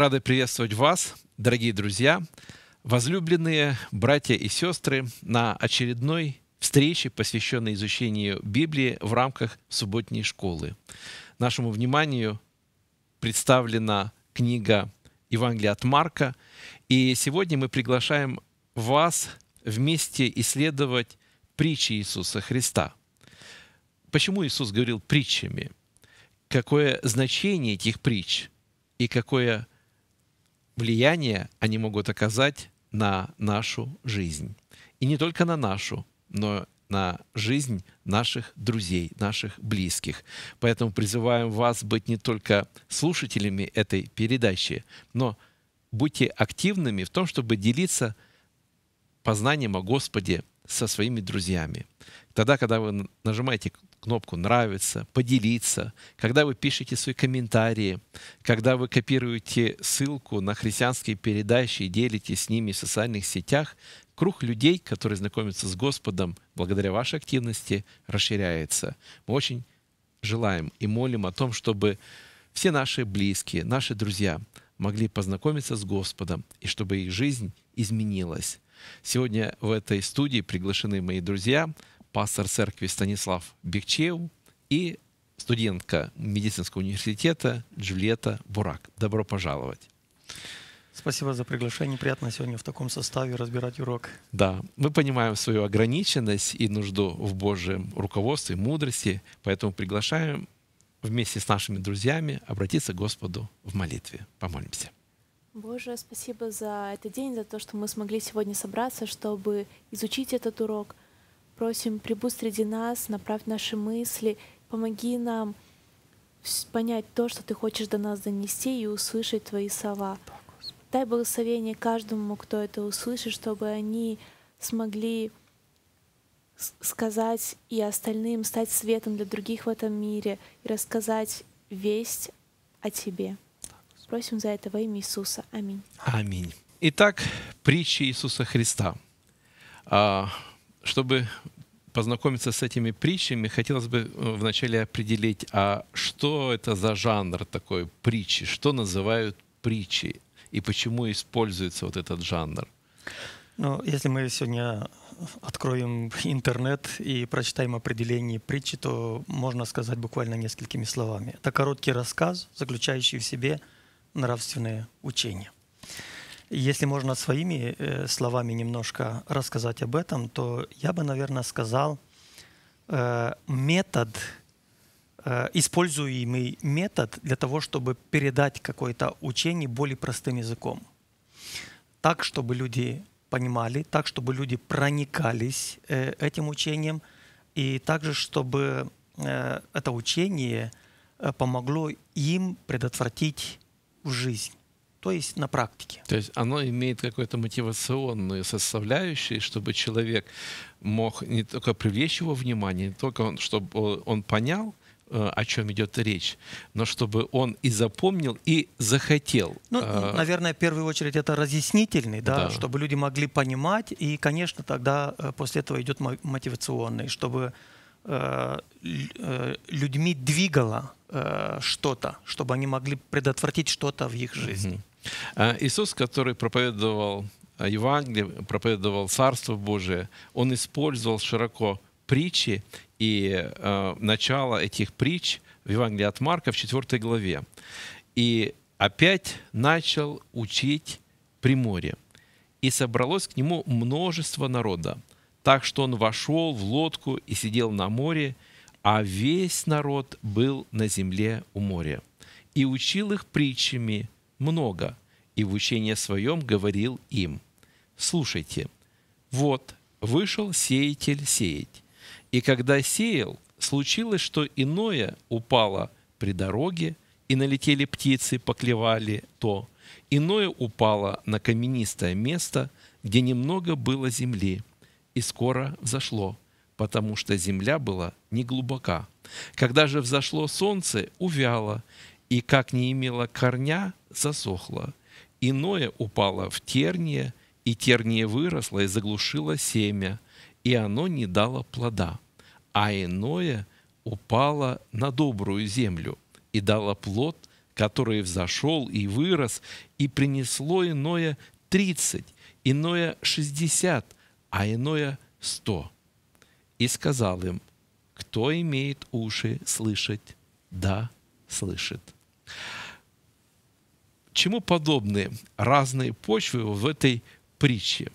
рады приветствовать вас, дорогие друзья, возлюбленные братья и сестры, на очередной встрече, посвященной изучению Библии в рамках субботней школы. Нашему вниманию представлена книга Евангелия от Марка, и сегодня мы приглашаем вас вместе исследовать притчи Иисуса Христа. Почему Иисус говорил притчами? Какое значение этих притч и какое влияние они могут оказать на нашу жизнь. И не только на нашу, но на жизнь наших друзей, наших близких. Поэтому призываем вас быть не только слушателями этой передачи, но будьте активными в том, чтобы делиться познанием о Господе со своими друзьями. Тогда, когда вы нажимаете кнопку «Нравится», «Поделиться», когда вы пишете свои комментарии, когда вы копируете ссылку на христианские передачи и делитесь с ними в социальных сетях, круг людей, которые знакомятся с Господом благодаря вашей активности, расширяется. Мы очень желаем и молим о том, чтобы все наши близкие, наши друзья могли познакомиться с Господом и чтобы их жизнь изменилась. Сегодня в этой студии приглашены мои друзья, пастор церкви Станислав Бекчев и студентка медицинского университета Джульетта Бурак. Добро пожаловать. Спасибо за приглашение. Приятно сегодня в таком составе разбирать урок. Да, мы понимаем свою ограниченность и нужду в Божьем руководстве, мудрости, поэтому приглашаем вместе с нашими друзьями обратиться к Господу в молитве. Помолимся. Боже, спасибо за этот день, за то, что мы смогли сегодня собраться, чтобы изучить этот урок – просим, прибудь среди нас, направь наши мысли, помоги нам понять то, что Ты хочешь до нас донести и услышать Твои слова. Дай благословение каждому, кто это услышит, чтобы они смогли сказать и остальным стать светом для других в этом мире и рассказать весть о Тебе. Просим за это во имя Иисуса. Аминь. Аминь. Итак, притча Иисуса Христа. А, чтобы познакомиться с этими притчами, хотелось бы э, вначале определить, а что это за жанр такой притчи, что называют притчи и почему используется вот этот жанр? Ну, если мы сегодня откроем интернет и прочитаем определение притчи, то можно сказать буквально несколькими словами. Это короткий рассказ, заключающий в себе нравственное учение. Если можно своими э, словами немножко рассказать об этом, то я бы, наверное, сказал э, метод, э, используемый метод для того, чтобы передать какое-то учение более простым языком. Так, чтобы люди понимали, так, чтобы люди проникались этим учением, и также, чтобы это учение помогло им предотвратить жизнь то есть на практике. То есть оно имеет какую-то мотивационную составляющую, чтобы человек мог не только привлечь его внимание, не только он, чтобы он понял, э, о чем идет речь, но чтобы он и запомнил, и захотел. Ну, а, наверное, в первую очередь это разъяснительный, да, да, чтобы люди могли понимать, и, конечно, тогда э, после этого идет мотивационный, чтобы э, людьми двигало что-то, чтобы они могли предотвратить что-то в их жизни. Э, Иисус, который проповедовал э, Евангелие, проповедовал Царство Божие, он использовал широко притчи и э, начало этих притч в Евангелии от Марка в 4 главе. И опять начал учить при море. И собралось к нему множество народа, так что он вошел в лодку и сидел на море, а весь народ был на земле у моря. И учил их притчами – много, и в учении своем говорил им, «Слушайте, вот вышел сеятель сеять, и когда сеял, случилось, что иное упало при дороге, и налетели птицы, поклевали то, иное упало на каменистое место, где немного было земли, и скоро взошло, потому что земля была неглубока. Когда же взошло солнце, увяло, и как не имело корня, засохло. Иное упало в терние, и терние выросло и заглушило семя, и оно не дало плода. А иное упало на добрую землю и дало плод, который взошел и вырос, и принесло иное тридцать, иное шестьдесят, а иное сто. И сказал им, кто имеет уши слышать, да слышит. Чему подобны разные почвы в этой притче?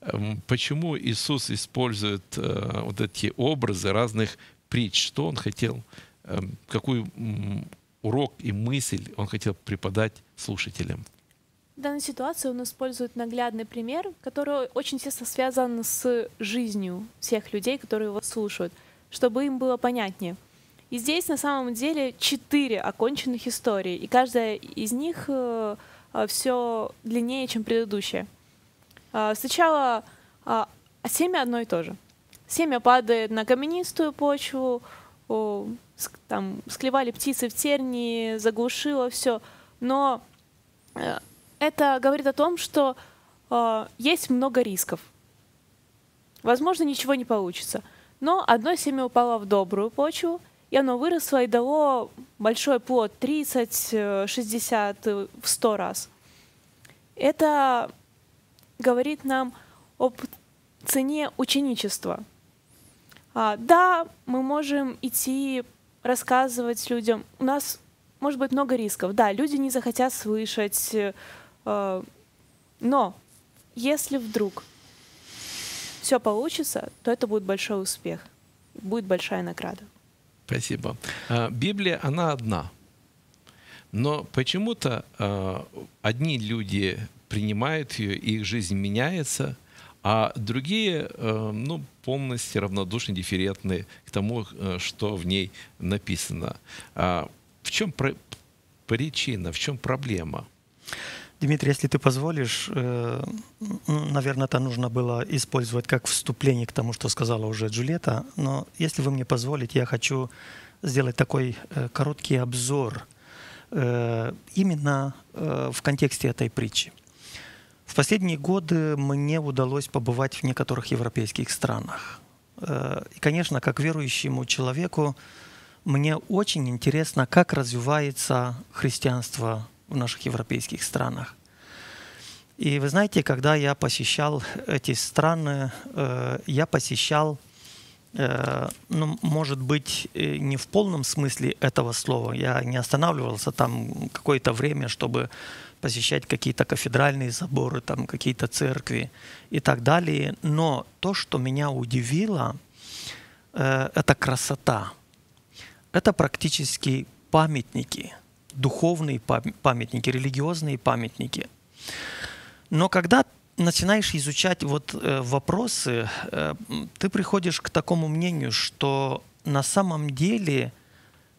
Эм, почему Иисус использует э, вот эти образы разных притч? Что Он хотел, эм, какой урок и мысль Он хотел преподать слушателям? В данной ситуации он использует наглядный пример, который очень тесно связан с жизнью всех людей, которые его слушают, чтобы им было понятнее – и здесь на самом деле четыре оконченных истории, и каждая из них э, э, все длиннее, чем предыдущая. Э, сначала а семя одно и то же. Семя падает на каменистую почву, там склевали птицы в тернии, заглушило все. Но это говорит о том, что есть много рисков. Возможно, ничего не получится. Но одно семя упало в добрую почву, и оно выросло и дало большой плод 30, 60, э, э, в 100 раз. Это говорит нам об цене ученичества. А, да, мы можем идти рассказывать людям. У нас может быть много рисков. Да, люди не захотят слышать. Э, э но если вдруг все получится, то это будет большой успех, будет большая награда. Спасибо. А, Библия, она одна. Но почему-то а, одни люди принимают ее, их жизнь меняется, а другие а, ну, полностью равнодушны, дифферентны к тому, э, что в ней написано. В чем причина, в чем проблема? Дмитрий, если ты позволишь, э, наверное, это нужно было использовать как вступление к тому, что сказала уже Джульетта, но если вы мне позволите, я хочу сделать такой э, короткий обзор э, именно в контексте этой притчи. В последние годы мне удалось побывать в некоторых европейских странах. И, конечно, как верующему человеку мне очень интересно, как развивается христианство в наших европейских странах. И вы знаете, когда я посещал эти страны, э, я посещал, э, ну, может быть, э, не в полном смысле этого слова. Я не останавливался там какое-то время, чтобы посещать какие-то кафедральные заборы, там какие-то церкви и так далее. Но то, что меня удивило, это красота. Это практически памятники – духовные памятники, религиозные памятники. Но когда начинаешь изучать вот э, вопросы, э, ты приходишь к такому мнению, что на самом деле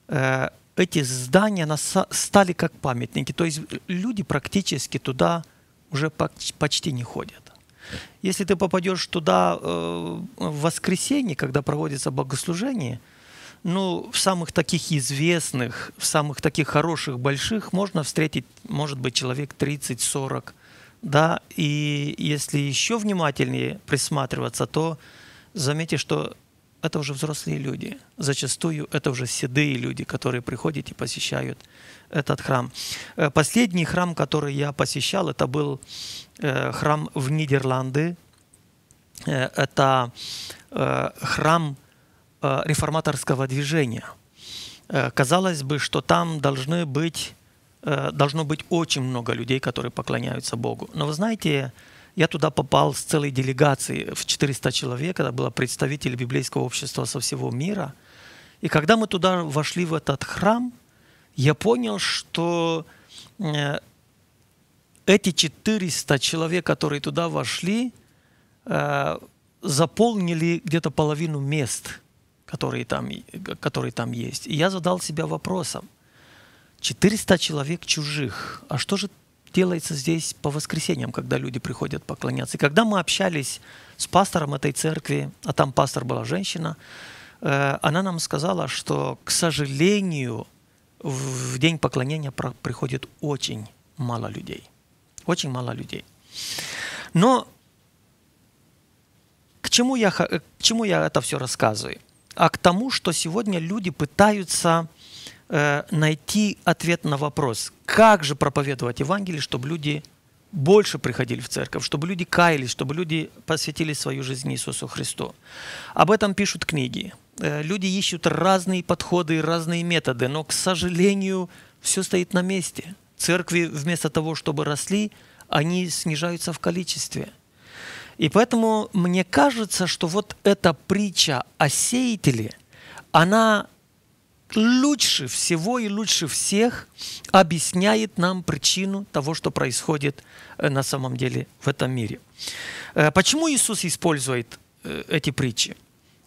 э, эти здания стали как памятники. То есть люди практически туда уже почти не ходят. Если ты попадешь туда в воскресенье, когда проводится богослужение – ну, в самых таких известных, в самых таких хороших, больших можно встретить, может быть, человек 30-40. Да, и если еще внимательнее присматриваться, то заметьте, что это уже взрослые люди. Зачастую это уже седые люди, которые приходят и посещают этот храм. Э, последний храм, который я посещал, это был э, храм в Нидерланды. Э, это храм Э, реформаторского движения. Э, казалось бы, что там должны быть, э, должно быть очень много людей, которые поклоняются Богу. Но вы знаете, я туда попал с целой делегацией в 400 человек, это было представители библейского общества со всего мира. И когда мы туда вошли, в этот храм, я понял, что эти 400 человек, которые туда вошли, заполнили где-то половину мест – которые там, э, которые там есть. И я задал себя вопросом, 400 человек чужих, а что же делается здесь по воскресеньям, когда люди приходят поклоняться? И когда мы общались с пастором этой церкви, а там пастор была женщина, э, она нам сказала, что, к сожалению, в день поклонения приходит очень мало людей. Очень мало людей. Но к чему я, э, к чему я это все рассказываю? а к тому, что сегодня люди пытаются э, найти ответ на вопрос, как же проповедовать Евангелие, чтобы люди больше приходили в церковь, чтобы люди каялись, чтобы люди посвятили свою жизнь Иисусу Христу. Об этом пишут книги. Э, люди ищут разные подходы, разные методы, но, к сожалению, все стоит на месте. Церкви вместо того, чтобы росли, они снижаются в количестве – и поэтому мне кажется, что вот эта притча о сеятеле, она лучше всего и лучше всех объясняет нам причину того, что происходит э, на самом деле в этом мире. Э, почему Иисус использует э, эти притчи?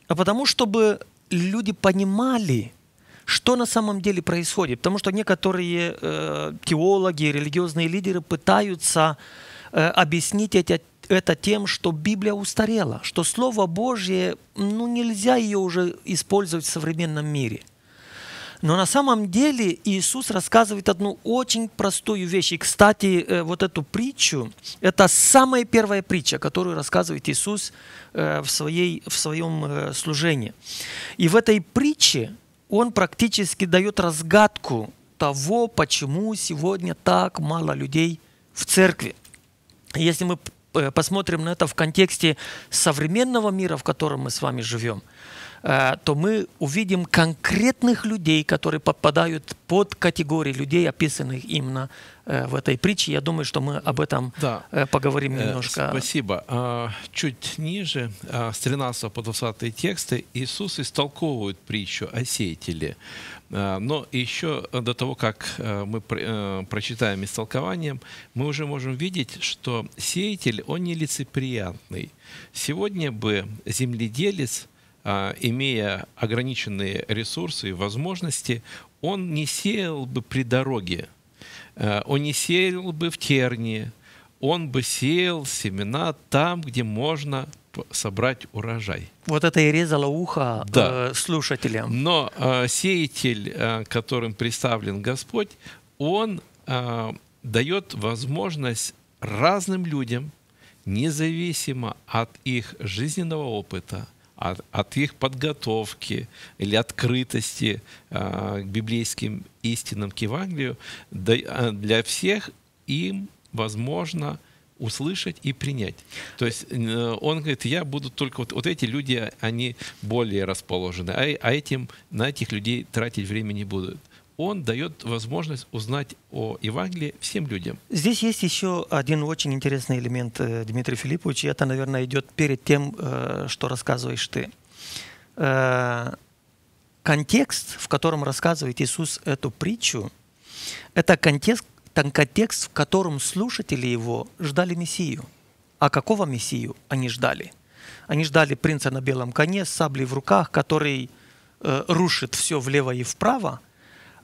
А потому, чтобы люди понимали, что на самом деле происходит. Потому что некоторые теологи, религиозные лидеры пытаются Э, объяснить это, это тем, что Библия устарела, что Слово Божье, ну нельзя ее уже использовать в современном мире. Но на самом деле Иисус рассказывает одну очень простую вещь. И, кстати, э, вот эту притчу, это самая первая притча, которую рассказывает Иисус э, в, своей, в своем служении. И в этой притче он практически дает разгадку того, почему сегодня так мало людей в церкви если мы э, посмотрим на это в контексте современного мира, в котором мы с вами живем, э, то мы увидим конкретных людей, которые попадают под категории людей, описанных именно э, в этой притче. Я думаю, что мы об этом да. поговорим немножко. Спасибо. А, чуть ниже, а, с 13 по 20 тексты, Иисус истолковывает притчу о сеятеле. Э, но еще до того, как э, мы э, прочитаем истолкование, мы уже можем видеть, что сеятель, он нелицеприятный. Сегодня бы земледелец, имея ограниченные ресурсы и возможности, он не сеял бы при дороге, он не сеял бы в тернии, он бы сеял семена там, где можно собрать урожай. Вот это и резало ухо да. э, слушателям. Но э, сеятель, э, которым представлен Господь, он э, дает возможность разным людям, независимо от их жизненного опыта, от, от их подготовки или открытости э, к библейским истинам, к Евангелию, э, для всех им возможно услышать и принять. То есть э, он говорит, я буду только вот, вот эти люди, они более расположены, а, а этим на этих людей тратить время не будут. Он дает возможность узнать о Евангелии всем людям. Здесь есть еще один очень интересный элемент, э, Дмитрий Филиппович, и это, наверное, идет перед тем, э, что рассказываешь ты. Контекст, в котором рассказывает Иисус эту притчу, это контекст, там контекст, в котором слушатели его ждали Мессию. А какого Мессию они ждали? Они ждали принца на белом коне с саблей в руках, который э, рушит все влево и вправо.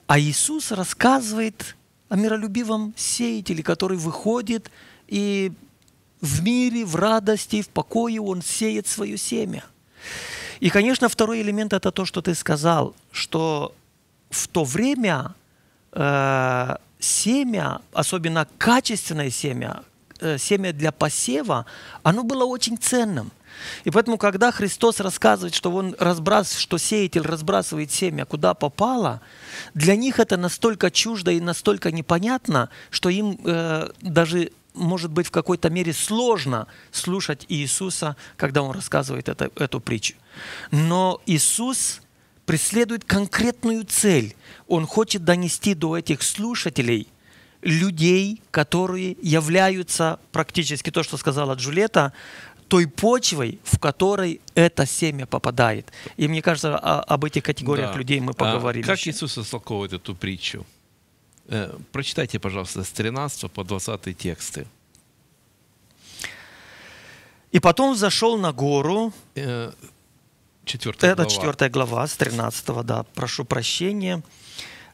А Иисус рассказывает о миролюбивом сеятеле, который выходит и в мире, в радости, в покое он сеет свое семя. И, конечно, второй элемент – это то, что ты сказал, что в то время э, семя, особенно качественное семя, э, семя для посева, оно было очень ценным. И поэтому, когда Христос рассказывает, что он разбрас, что сеятель разбрасывает семя, куда попало, для них это настолько чуждо и настолько непонятно, что им э, даже может быть в какой-то мере сложно слушать Иисуса, когда он рассказывает это, эту притчу. Но Иисус преследует конкретную цель. Он хочет донести до этих слушателей людей, которые являются практически то, что сказала Джульетта, той почвой, в которой это семя попадает. И мне кажется, о, об этих категориях да. людей мы а поговорили. А как Иисус истолковывает эту притчу? Э, прочитайте, пожалуйста, с 13 по 20 тексты. И потом зашел на гору. Э, четвертая Это глава. четвертая глава, с 13 да. «Прошу прощения.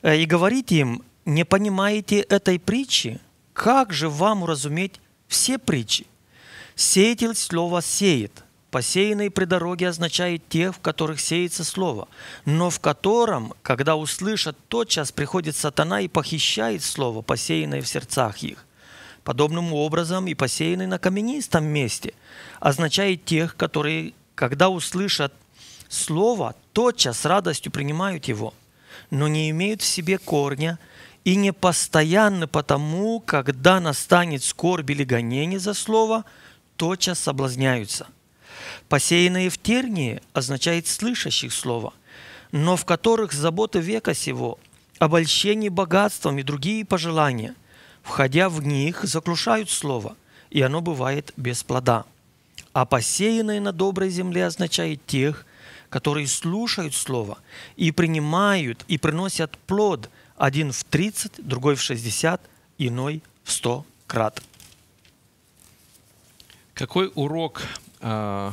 Э, и говорите им, не понимаете этой притчи? Как же вам уразуметь все притчи? Сеятель слово «сеет». Посеянные при дороге означает те, в которых сеется слово, но в котором, когда услышат, тотчас приходит сатана и похищает слово, посеянное в сердцах их. Подобным образом и посеянный на каменистом месте означает тех, которые, когда услышат, Слово тотчас с радостью принимают его, но не имеют в себе корня и не постоянны потому, когда настанет скорбь или гонение за слово, тотчас соблазняются. Посеянное в тернии означает слышащих слово, но в которых заботы века сего, обольщение богатством и другие пожелания, входя в них, заклушают слово, и оно бывает без плода. А посеянное на доброй земле означает тех, которые слушают Слово и принимают, и приносят плод, один в 30, другой в 60, иной в 100 крат. Какой урок э,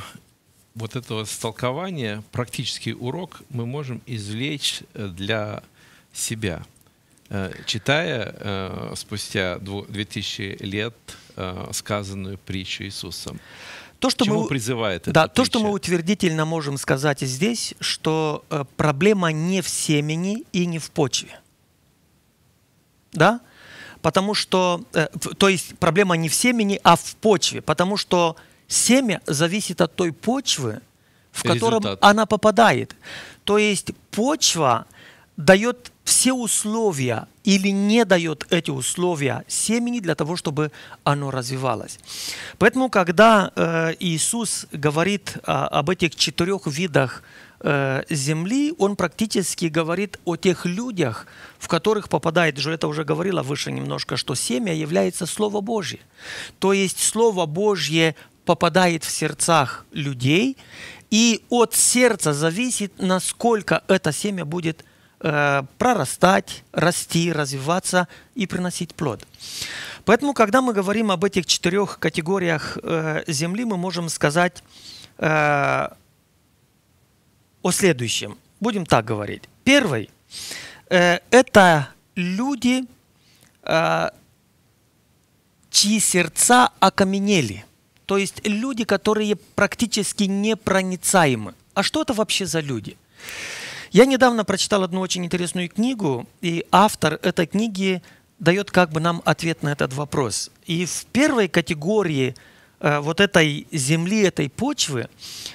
вот этого столкования, практический урок мы можем извлечь э, для себя, э, читая э, спустя 2000 лет э, сказанную притчу Иисусом? То, что Чему мы, призывает Да, отличие? то, что мы утвердительно можем сказать здесь, что э, проблема не в семени и не в почве. Да? Потому что, э, то есть проблема не в семени, а в почве. Потому что семя зависит от той почвы, в котором она попадает. То есть почва дает все условия или не дает эти условия семени для того, чтобы оно развивалось. Поэтому, когда э, Иисус говорит а, об этих четырех видах э, земли, он практически говорит о тех людях, в которых попадает, это уже говорила выше немножко, что семя является Слово Божье. То есть Слово Божье попадает в сердцах людей, и от сердца зависит, насколько это семя будет развиваться Э, прорастать, расти, развиваться и приносить плод. Поэтому, когда мы говорим об этих четырех категориях э, земли, мы можем сказать э, о следующем. Будем так говорить. Первый это люди, чьи сердца окаменели. То есть люди, которые практически непроницаемы. А что это вообще за люди? Я недавно прочитал одну очень интересную книгу, и автор этой книги дает как бы нам ответ на этот вопрос. И в первой категории э, вот этой земли, этой почвы,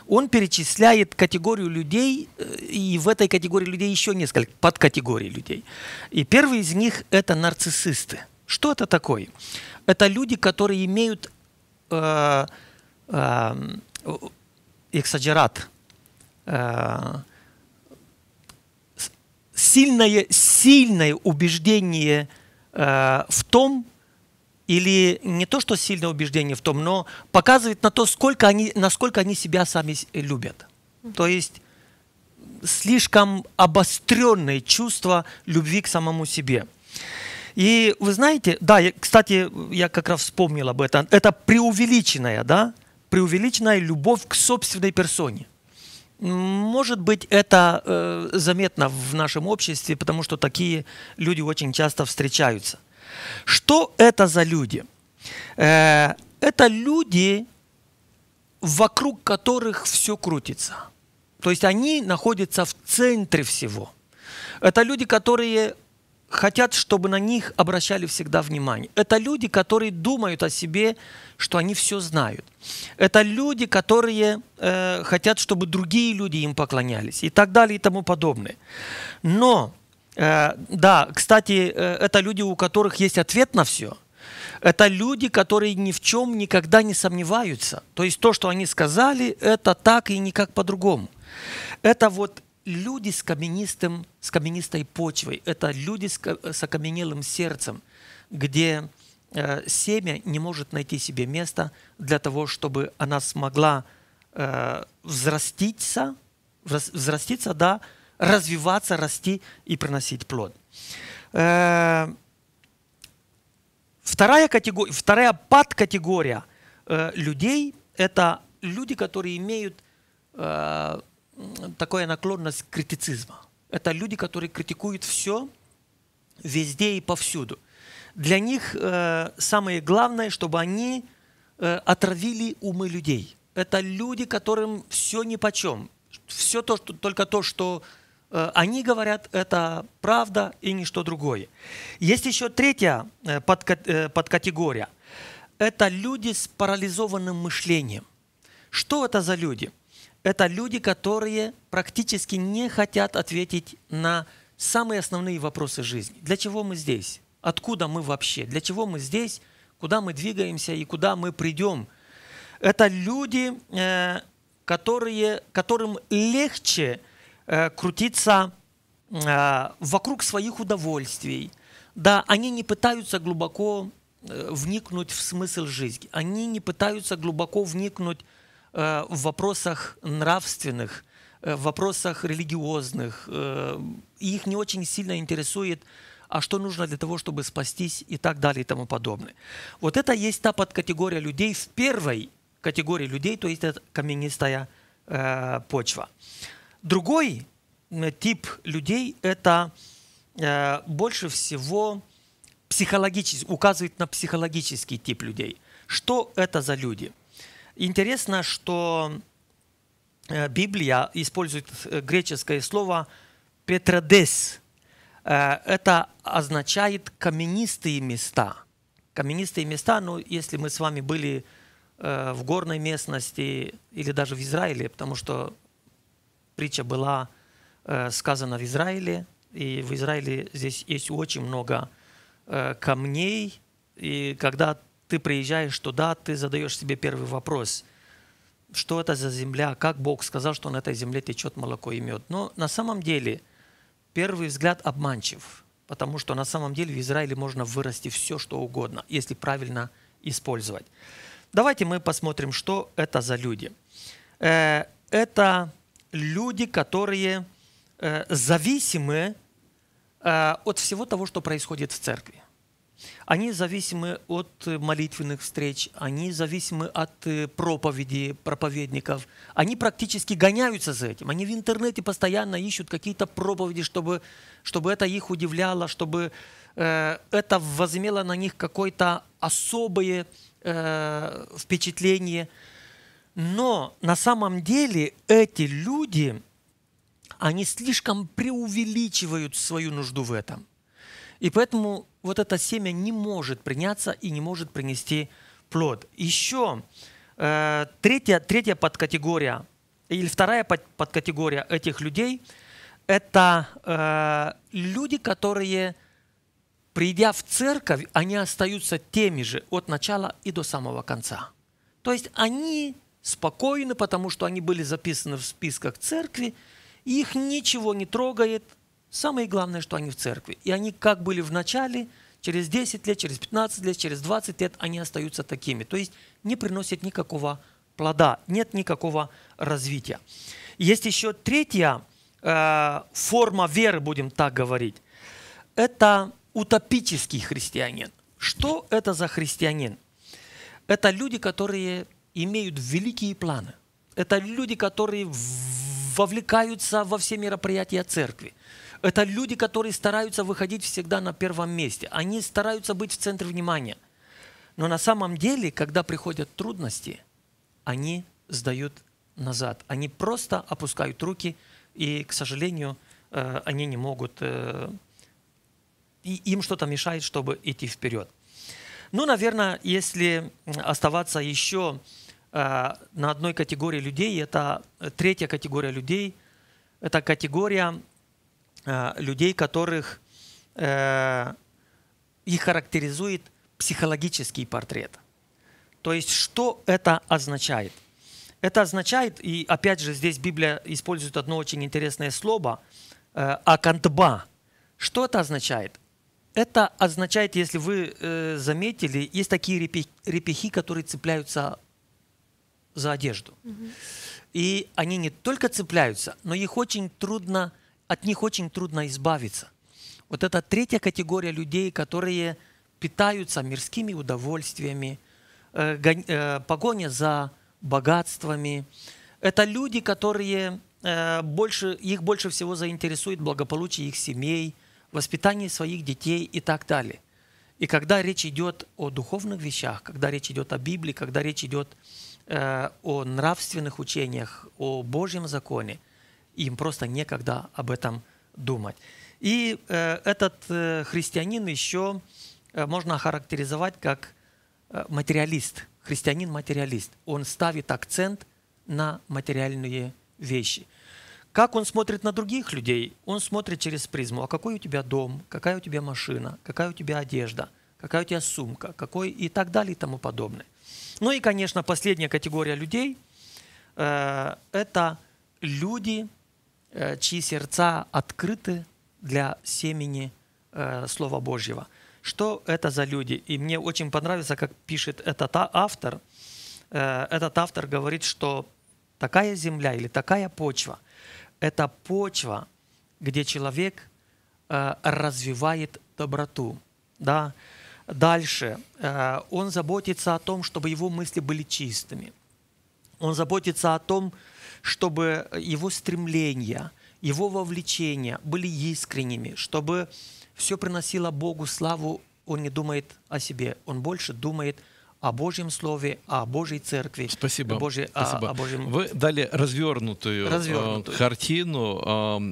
он перечисляет категорию людей, э, и в этой категории людей еще несколько подкатегорий людей. И первый из них – это нарциссисты. Что это такое? Это люди, которые имеют э, э, э, сильное, сильное убеждение э, в том, или не то, что сильное убеждение в том, но показывает на то, сколько они, насколько они себя сами э, любят. То есть слишком обостренные чувства любви к самому себе. И вы знаете, да, я, кстати, я как раз вспомнил об этом. Это преувеличенная, да, преувеличенная любовь к собственной персоне. Может быть, это э, заметно в нашем обществе, потому что такие люди очень часто встречаются. Что это за люди? Э, это люди, вокруг которых все крутится. То есть они находятся в центре всего. Это люди, которые хотят, чтобы на них обращали всегда внимание. Это люди, которые думают о себе, что они все знают. Это люди, которые э, хотят, чтобы другие люди им поклонялись и так далее и тому подобное. Но, э, да, кстати, э, это люди, у которых есть ответ на все. Это люди, которые ни в чем никогда не сомневаются. То есть то, что они сказали, это так и никак по-другому. Это вот люди с, каменистым, с каменистой почвой, это люди с, с окаменелым сердцем, где э, семя не может найти себе места для того, чтобы она смогла э, взраститься, взраститься, да, развиваться, расти и приносить плод. Э, вторая, категория, вторая подкатегория э, людей – это люди, которые имеют э, такая наклонность критицизма. Это люди, которые критикуют все, везде и повсюду. Для них э, самое главное, чтобы они э, отравили умы людей. Это люди, которым все ни по чем. Все то, что, только то, что э, они говорят, это правда и ничто другое. Есть еще третья э, подка- э, подкатегория. Это люди с парализованным мышлением. Что это за люди? это люди, которые практически не хотят ответить на самые основные вопросы жизни. Для чего мы здесь? Откуда мы вообще? Для чего мы здесь? Куда мы двигаемся и куда мы придем? Это люди, э, которые, которым легче э, крутиться э, вокруг своих удовольствий. Да, они не пытаются глубоко вникнуть в смысл жизни. Они не пытаются глубоко вникнуть Э, в вопросах нравственных, э, в вопросах религиозных. Э, их не очень сильно интересует, а что нужно для того, чтобы спастись и так далее и тому подобное. Вот это есть та подкатегория людей в первой категории людей, то есть это каменистая почва. Другой тип людей это больше всего психологический, указывает на психологический тип людей. Что это за люди? Интересно, что э, Библия использует э, греческое слово «петродес». Э, это означает «каменистые места». Каменистые места, ну, если мы с вами были в горной местности или даже в Израиле, потому что притча была сказана в Израиле, и в Израиле здесь есть очень много камней, и когда ты приезжаешь туда, ты задаешь себе первый вопрос. Что это за земля? Как Бог сказал, что на этой земле течет молоко и мед? Но на самом деле первый взгляд обманчив, потому что на самом деле в Израиле можно вырасти все, что угодно, если правильно использовать. Давайте мы посмотрим, что это за люди. Э, это люди, которые э, зависимы э, от всего того, что происходит в церкви. Они зависимы от э, молитвенных встреч, они зависимы от э, проповеди проповедников. Они практически гоняются за этим. Они в интернете постоянно ищут какие-то проповеди, чтобы, чтобы это их удивляло, чтобы э, это возымело на них какое-то особое э, впечатление. Но на самом деле эти люди, они слишком преувеличивают свою нужду в этом. И поэтому вот это семя не может приняться и не может принести плод. Еще э, третья, третья подкатегория или вторая под, подкатегория этих людей – это э, люди, которые, придя в церковь, они остаются теми же от начала и до самого конца. То есть они спокойны, потому что они были записаны в списках церкви, их ничего не трогает – Самое главное, что они в церкви. И они как были в начале, через 10 лет, через 15 лет, через 20 лет они остаются такими. То есть не приносят никакого плода, нет никакого развития. Есть еще третья э, форма веры, будем так говорить. Это утопический христианин. Что это за христианин? Это люди, которые имеют великие планы. Это люди, которые вовлекаются во все мероприятия церкви. Это люди, которые стараются выходить всегда на первом месте. Они стараются быть в центре внимания. Но на самом деле, когда приходят трудности, они сдают назад. Они просто опускают руки, и, к сожалению, э, они не могут, э, и им что-то мешает, чтобы идти вперед. Ну, наверное, если оставаться еще э, на одной категории людей, это третья категория людей, это категория Э, людей, которых э, их характеризует психологический портрет. То есть что это означает? Это означает, и опять же здесь Библия использует одно очень интересное слово э, «акантба». Что это означает? Это означает, если вы э, заметили, есть такие репе репехи, которые цепляются за одежду. Угу. И они не только цепляются, но их очень трудно от них очень трудно избавиться. Вот это третья категория людей, которые питаются мирскими удовольствиями, э, э, погоня за богатствами. Это люди, которые э, больше, их больше всего заинтересует благополучие их семей, воспитание своих детей и так далее. И когда речь идет о духовных вещах, когда речь идет о Библии, когда речь идет о нравственных учениях, о Божьем законе – им просто некогда об этом думать. И э, этот э, христианин еще э, можно охарактеризовать как э, материалист, христианин-материалист. Он ставит акцент на материальные вещи. Как он смотрит на других людей? Он смотрит через призму, а какой у тебя дом, какая у тебя машина, какая у тебя одежда, какая у тебя сумка, какой и так далее и тому подобное. Ну и, конечно, последняя категория людей э, – это люди – Э, чьи сердца открыты для семени э, Слова Божьего. Что это за люди? И мне очень понравится, как пишет этот а, автор. Э, этот автор говорит, что такая земля или такая почва – это почва, где человек развивает доброту. Да? Дальше. Он заботится о том, чтобы его мысли были чистыми – он заботится о том, чтобы его стремления, его вовлечения были искренними, чтобы все приносило Богу славу. Он не думает о себе, он больше думает о о Божьем Слове, о Божьей Церкви. Спасибо. Божьей, Спасибо. О, о Божьем... Вы дали развернутую, э, развернутую. Э, картину,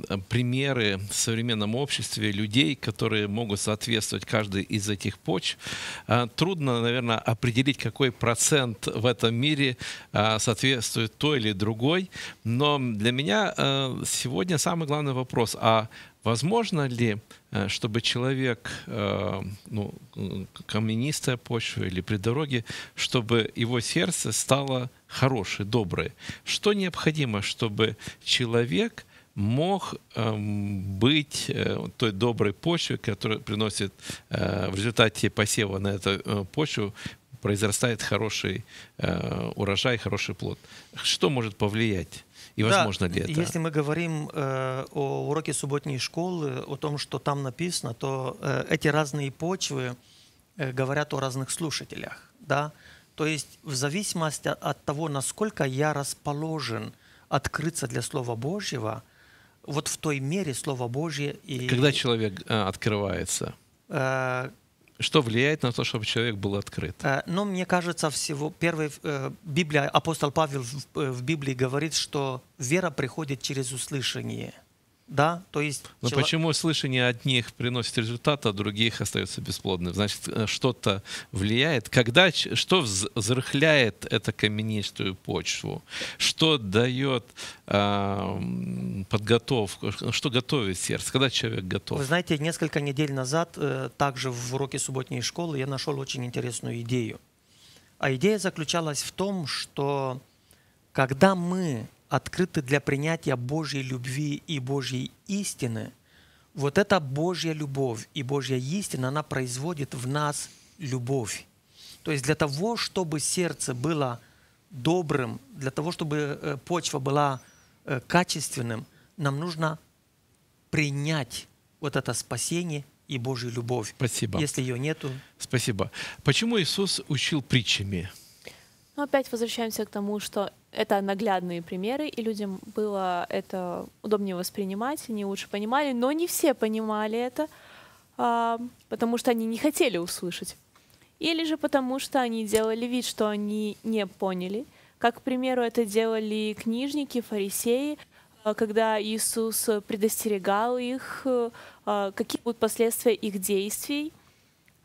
э, примеры в современном обществе людей, которые могут соответствовать каждой из этих почв. Э, трудно, наверное, определить, какой процент в этом мире э, соответствует той или другой. Но для меня э, сегодня самый главный вопрос, а Возможно ли, э, чтобы человек, э, ну, каменистая почва или при дороге, чтобы его сердце стало хорошее, доброе? Что необходимо, чтобы человек мог эм, быть э, той доброй почвой, которая приносит в результате посева на эту почву произрастает хороший урожай, хороший плод. Что может повлиять и да, ли это? Если мы говорим э, о уроке субботней школы, о том, что там написано, то э, эти разные почвы э, говорят о разных слушателях. Да? То есть в зависимости от того, насколько я расположен открыться для Слова Божьего, вот в той мере Слово Божье и... Когда человек э, открывается? Э, что влияет на то, чтобы человек был открыт? Э, ну, мне кажется, всего первый э, Библия, апостол Павел э, в Библии говорит, что вера приходит через услышание. Да, то есть... Но чело... почему слышание одних приносит результат, а других остается бесплодным? Значит, э, что-то влияет. Когда, что взрыхляет эту каменистую почву? Что дает э, подготовку? Что готовит сердце? Когда человек готов? Вы знаете, несколько недель назад, э, также в уроке субботней школы, я нашел очень интересную идею. А идея заключалась в том, что когда мы открыты для принятия Божьей любви и Божьей истины, вот эта Божья любовь и Божья истина, она производит в нас любовь. То есть для того, чтобы сердце было добрым, для того, чтобы э, почва была э, качественным, нам нужно принять вот это спасение и Божью любовь. Спасибо. Если ее нету. Спасибо. Почему Иисус учил притчами? Ну, опять возвращаемся к тому, что это наглядные примеры, и людям было это удобнее воспринимать, они лучше понимали, но не все понимали это, а, потому что они не хотели услышать. Или же потому что они делали вид, что они не поняли. Как, к примеру, это делали книжники, фарисеи, а, когда Иисус предостерегал их, а, какие будут последствия их действий.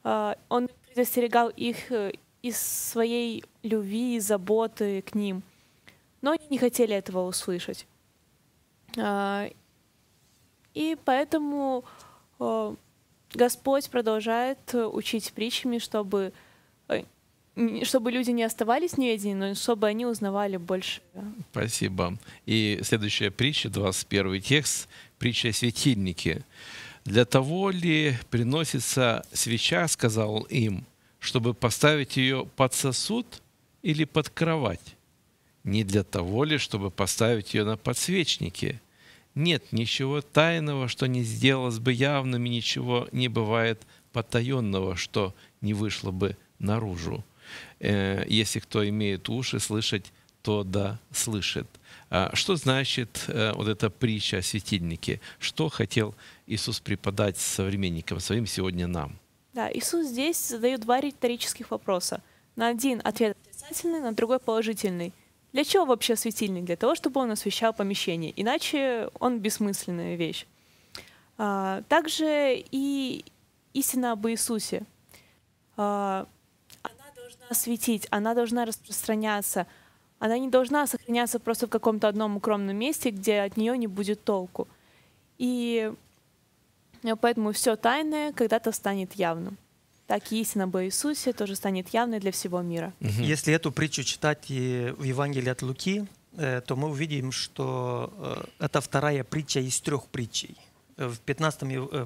Он предостерегал их э, из своей любви и заботы к ним — но они не хотели этого услышать. А, и поэтому а, Господь продолжает учить притчами, чтобы, э, чтобы люди не оставались неведения, но чтобы они узнавали больше. Спасибо. И следующая притча, 21 текст, притча о светильнике. «Для того ли приносится свеча, — сказал им, — чтобы поставить ее под сосуд или под кровать?» Не для того ли, чтобы поставить ее на подсвечники? Нет ничего тайного, что не сделалось бы явным, и ничего не бывает потаенного, что не вышло бы наружу. Э, если кто имеет уши слышать, то да слышит. А что значит э, вот эта притча о светильнике? Что хотел Иисус преподать современникам своим сегодня нам? Да, Иисус здесь задает два риторических вопроса. На один ответ отрицательный, на другой положительный – для чего вообще светильник? Для того, чтобы он освещал помещение. Иначе он бессмысленная вещь. А, также и истина об Иисусе. А, она должна светить, она должна распространяться. Она не должна сохраняться просто в каком-то одном укромном месте, где от нее не будет толку. И ну, поэтому все тайное когда-то станет явным так и истина об Иисусе тоже станет явной для всего мира. Если эту притчу читать в Евангелии от Луки, э, то мы увидим, что э, это вторая притча из трех притчей. Э, в 15,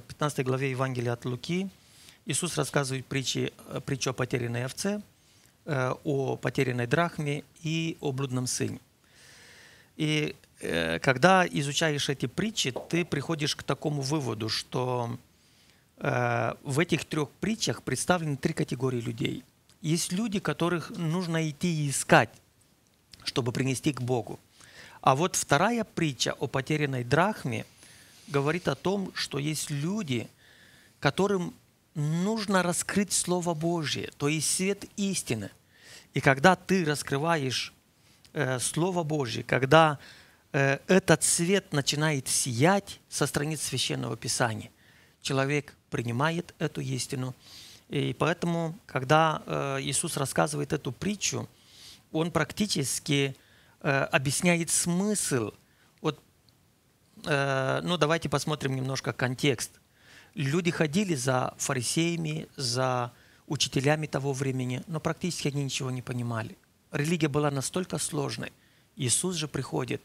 15 главе Евангелия от Луки Иисус рассказывает притчи, притчу о потерянной овце, о потерянной драхме и о блудном сыне. И когда изучаешь эти притчи, ты приходишь к такому выводу, что Э, в этих трех притчах представлены три категории людей. Есть люди, которых нужно идти и искать, чтобы принести к Богу. А вот вторая притча о потерянной драхме говорит о том, что есть люди, которым нужно раскрыть Слово Божье, то есть свет истины. И когда ты раскрываешь э, Слово Божье, когда э, этот свет начинает сиять со страниц Священного Писания, человек принимает эту истину. И поэтому, когда э, Иисус рассказывает эту притчу, он практически э, объясняет смысл. Вот, э, ну, давайте посмотрим немножко контекст. Люди ходили за фарисеями, за учителями того времени, но практически они ничего не понимали. Религия была настолько сложной. Иисус же приходит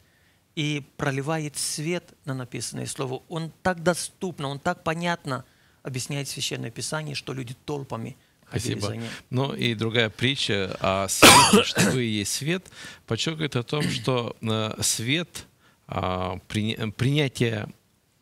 и проливает свет на написанное слово. Он так доступно, он так понятно – объясняет Священное Писание, что люди толпами Спасибо. Ну и другая притча о свете, что вы и есть свет, подчеркивает о том, что э, свет, а, принятие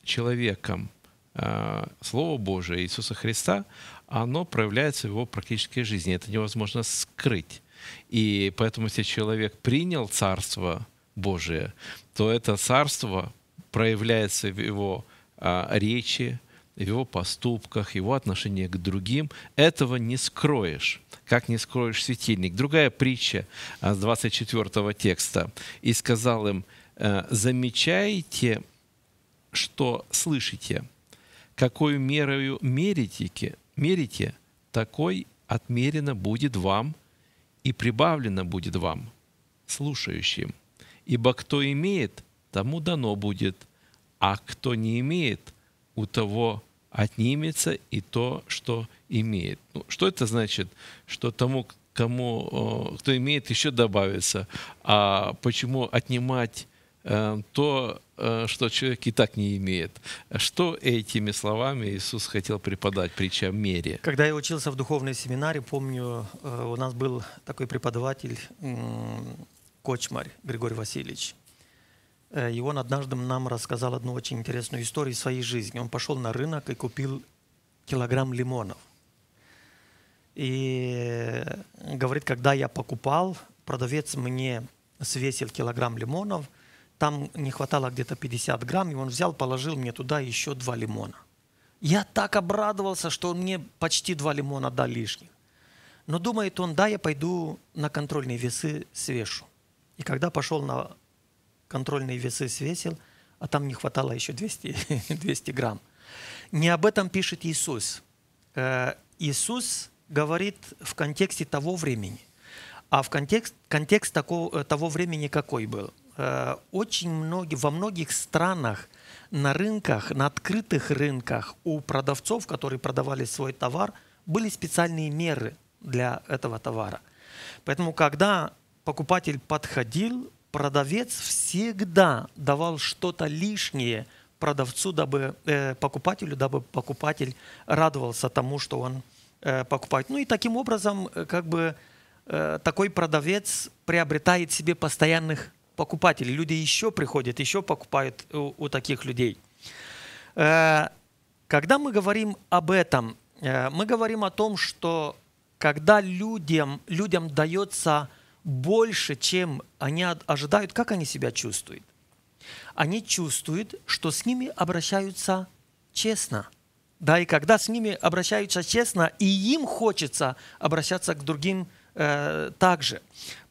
человеком э, Слова Божия Иисуса Христа, оно проявляется в его практической жизни. Это невозможно скрыть. И поэтому, если человек принял Царство Божие, то это Царство проявляется в его а, речи, в его поступках, его отношение к другим. Этого не скроешь, как не скроешь светильник. Другая притча а, с 24 текста. «И сказал им, э, замечаете, что слышите, какую мерою мерите, мерите, такой отмерено будет вам и прибавлено будет вам, слушающим. Ибо кто имеет, тому дано будет, а кто не имеет – у того отнимется и то, что имеет. Ну, что это значит? Что тому, кому, э, кто имеет, еще добавится. А почему отнимать э, то, э, что человек и так не имеет. Что этими словами Иисус хотел преподать, причем мере? Когда я учился в духовной семинаре, помню, у нас был такой преподаватель Кочмарь Григорий Васильевич. Э, и он однажды нам рассказал одну очень интересную историю из своей жизни. Он пошел на рынок и купил килограмм лимонов. И э, говорит, когда я покупал, продавец мне свесил килограмм лимонов, там не хватало где-то 50 грамм, и он взял, положил мне туда еще два лимона. Я так обрадовался, что он мне почти два лимона дал лишних. Но думает он, да, я пойду на контрольные весы свешу. И когда пошел на контрольные весы свесил, а там не хватало еще 200, 200 грамм. Не об этом пишет Иисус. Э, Иисус говорит в контексте того времени. А в контекст, контекст такого, э, того времени какой был? Э, очень многие, во многих странах на рынках, на открытых рынках у продавцов, которые продавали свой товар, были специальные меры для этого товара. Поэтому, когда покупатель подходил, продавец всегда давал что-то лишнее продавцу, дабы э, покупателю, дабы покупатель радовался тому, что он э, покупает. Ну и таким образом, э, как бы э, такой продавец приобретает себе постоянных покупателей. Люди еще приходят, еще покупают у, у таких людей. Э, когда мы говорим об этом, э, мы говорим о том, что когда людям, людям дается больше, чем они ожидают, как они себя чувствуют? Они чувствуют, что с ними обращаются честно. Да, и когда с ними обращаются честно, и им хочется обращаться к другим э, также.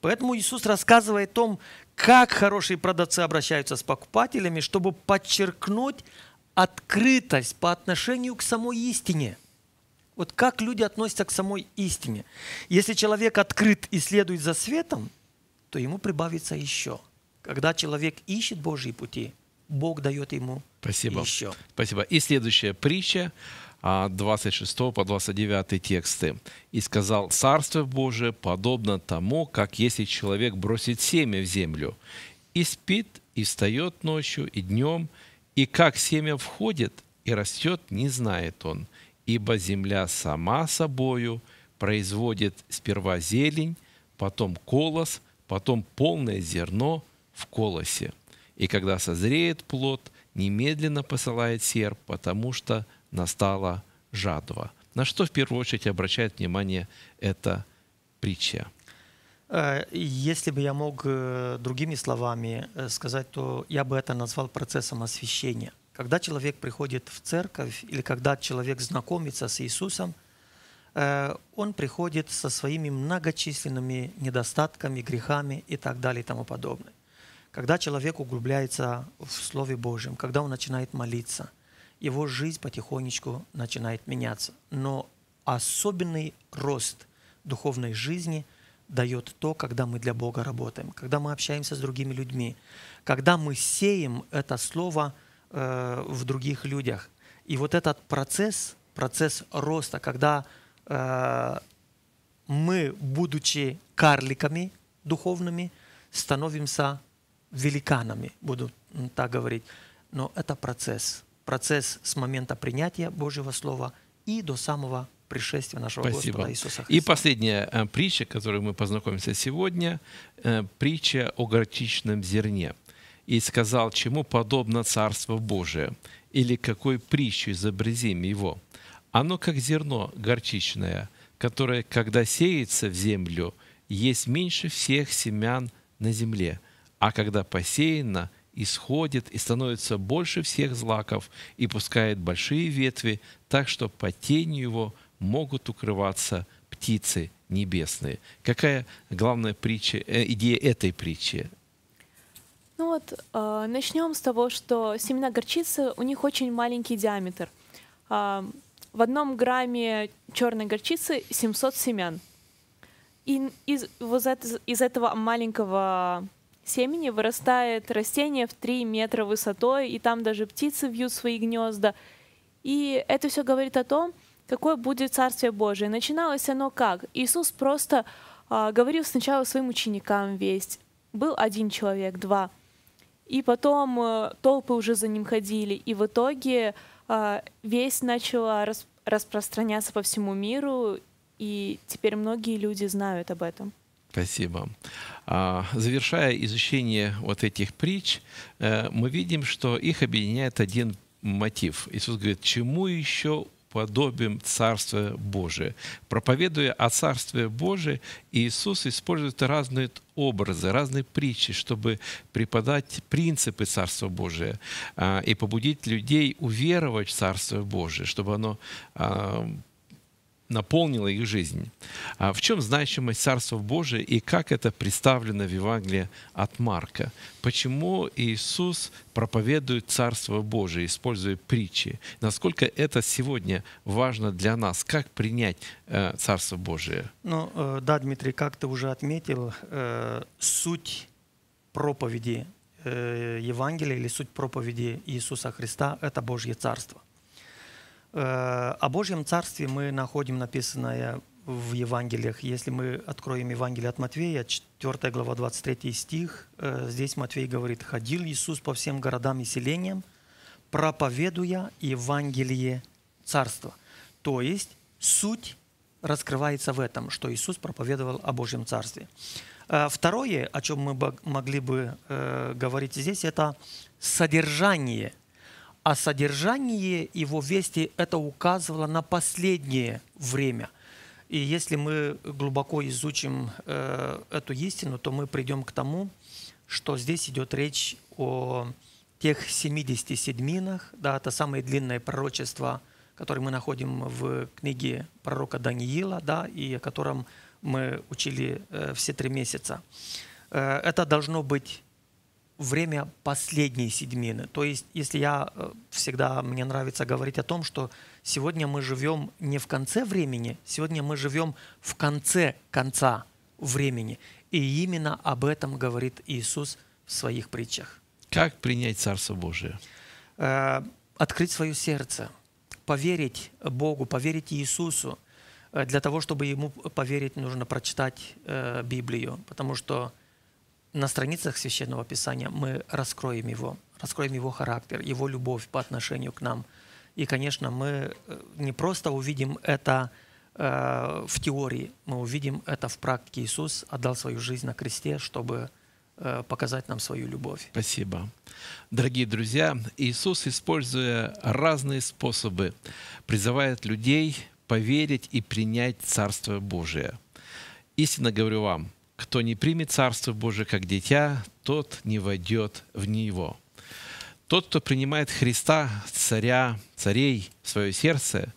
Поэтому Иисус рассказывает о том, как хорошие продавцы обращаются с покупателями, чтобы подчеркнуть открытость по отношению к самой истине – вот как люди относятся к самой истине? Если человек открыт и следует за светом, то ему прибавится еще. Когда человек ищет Божьи пути, Бог дает ему Спасибо. еще. Спасибо. И следующая притча, 26 а, по 29 тексты. «И сказал, Царство Божие подобно тому, как если человек бросит семя в землю, и спит, и встает ночью, и днем, и как семя входит и растет, не знает он, ибо земля сама собою производит сперва зелень, потом колос, потом полное зерно в колосе. И когда созреет плод, немедленно посылает серп, потому что настала жадва. На что в первую очередь обращает внимание эта притча? Э, если бы я мог э, другими словами э, сказать, то я бы это назвал процессом освещения. Когда человек приходит в церковь или когда человек знакомится с Иисусом, э, он приходит со своими многочисленными недостатками, грехами и так далее и тому подобное. Когда человек углубляется в Слове Божьем, когда он начинает молиться, его жизнь потихонечку начинает меняться. Но особенный рост духовной жизни дает то, когда мы для Бога работаем, когда мы общаемся с другими людьми, когда мы сеем это Слово – э, в других людях. И вот этот процесс, процесс роста, когда э, мы, будучи карликами духовными, становимся великанами, буду так говорить. Но это процесс. Процесс с момента принятия Божьего Слова и до самого пришествия нашего Спасибо. Господа Иисуса Христа. И последняя э, притча, которой мы познакомимся сегодня, э, притча о горчичном зерне и сказал, чему подобно Царство Божие, или какой притчу изобразим его. Оно как зерно горчичное, которое, когда сеется в землю, есть меньше всех семян на земле, а когда посеяно, исходит и становится больше всех злаков и пускает большие ветви, так что по тенью его могут укрываться птицы небесные. Какая главная притча, э, идея этой притчи? Ну вот, э, начнем с того, что семена горчицы, у них очень маленький диаметр. Э, в одном грамме черной горчицы 700 семян. И из, вот из этого маленького семени вырастает растение в 3 метра высотой, и там даже птицы вьют свои гнезда. И это все говорит о том, какое будет Царствие Божие. Начиналось оно как? Иисус просто э, говорил сначала своим ученикам весть. Был один человек, два – и потом э, толпы уже за ним ходили, и в итоге э, весь начала распространяться по всему миру, и теперь многие люди знают об этом. Спасибо. А, завершая изучение вот этих притч, э, мы видим, что их объединяет один мотив. Иисус говорит, чему еще подобием Царства Божия. Проповедуя о Царстве Божьем, Иисус использует разные образы, разные притчи, чтобы преподать принципы Царства Божия а, и побудить людей уверовать в Царство Божие, чтобы оно а, Наполнила их жизнь. А в чем значимость Царства Божия и как это представлено в Евангелии от Марка? Почему Иисус проповедует Царство Божие, используя притчи? Насколько это сегодня важно для нас? Как принять э, Царство Божие? Ну, э, да, Дмитрий, как ты уже отметил, э, суть проповеди э, Евангелия или суть проповеди Иисуса Христа – это Божье Царство. Э, о Божьем Царстве мы находим написанное в Евангелиях. Если мы откроем Евангелие от Матвея, 4 глава, 23 стих, э, здесь Матвей говорит, «Ходил Иисус по всем городам и селениям, проповедуя Евангелие Царства». То есть суть раскрывается в этом, что Иисус проповедовал о Божьем Царстве. Э, второе, о чем мы могли бы говорить здесь, это содержание а содержание его вести это указывало на последнее время. И если мы глубоко изучим э, эту истину, то мы придем к тому, что здесь идет речь о тех 70 седьминах, да, это самое длинное пророчество, которое мы находим в книге пророка Даниила, да, и о котором мы учили э, все три месяца. Э, это должно быть время последней седьмины. То есть, если я э, всегда, мне нравится говорить о том, что сегодня мы живем не в конце времени, сегодня мы живем в конце конца времени. И именно об этом говорит Иисус в своих притчах. Как принять Царство Божие? Э, открыть свое сердце, поверить Богу, поверить Иисусу. Э, для того, чтобы ему поверить, нужно прочитать Библию, потому что на страницах Священного Писания мы раскроем его, раскроем его характер, его любовь по отношению к нам. И, конечно, мы э, не просто увидим это э, в теории, мы увидим это в практике. Иисус отдал свою жизнь на кресте, чтобы э, показать нам свою любовь. Спасибо. Дорогие друзья, Иисус, используя разные способы, призывает людей поверить и принять Царство Божие. Истинно говорю вам – кто не примет Царство Божие как дитя, тот не войдет в него. Тот, кто принимает Христа, царя, царей в свое сердце,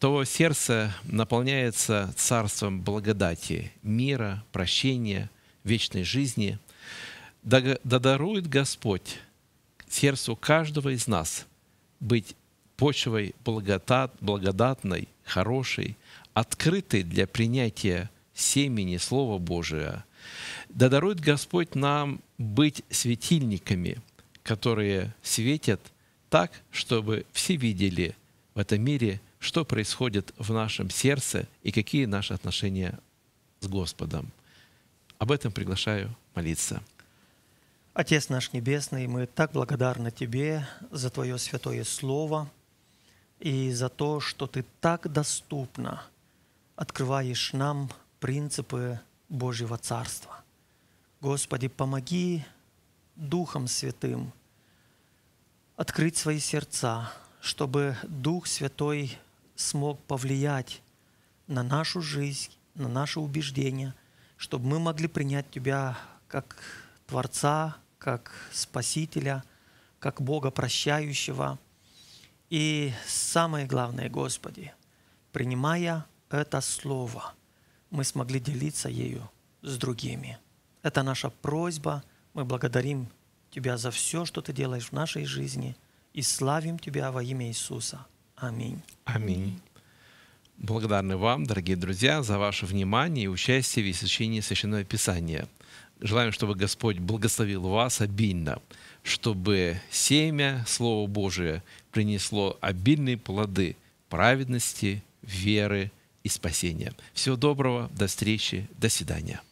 то сердце наполняется царством благодати, мира, прощения, вечной жизни. Да, да дарует Господь сердцу каждого из нас быть почвой благодат, благодатной, хорошей, открытой для принятия семени Слова Божия. Да дарует Господь нам быть светильниками, которые светят так, чтобы все видели в этом мире, что происходит в нашем сердце и какие наши отношения с Господом. Об этом приглашаю молиться. Отец наш Небесный, мы так благодарны Тебе за Твое святое Слово и за то, что Ты так доступно открываешь нам принципы Божьего Царства. Господи, помоги Духом Святым открыть свои сердца, чтобы Дух Святой смог повлиять на нашу жизнь, на наши убеждения, чтобы мы могли принять Тебя как Творца, как Спасителя, как Бога прощающего. И самое главное, Господи, принимая это Слово – мы смогли делиться ею с другими. Это наша просьба. Мы благодарим Тебя за все, что Ты делаешь в нашей жизни, и славим Тебя во имя Иисуса. Аминь. Аминь. Благодарны вам, дорогие друзья, за ваше внимание и участие в изучении Священного Писания. Желаем, чтобы Господь благословил вас обильно, чтобы семя, Слова Божие, принесло обильные плоды праведности, веры, и спасения. Всего доброго, до встречи, до свидания.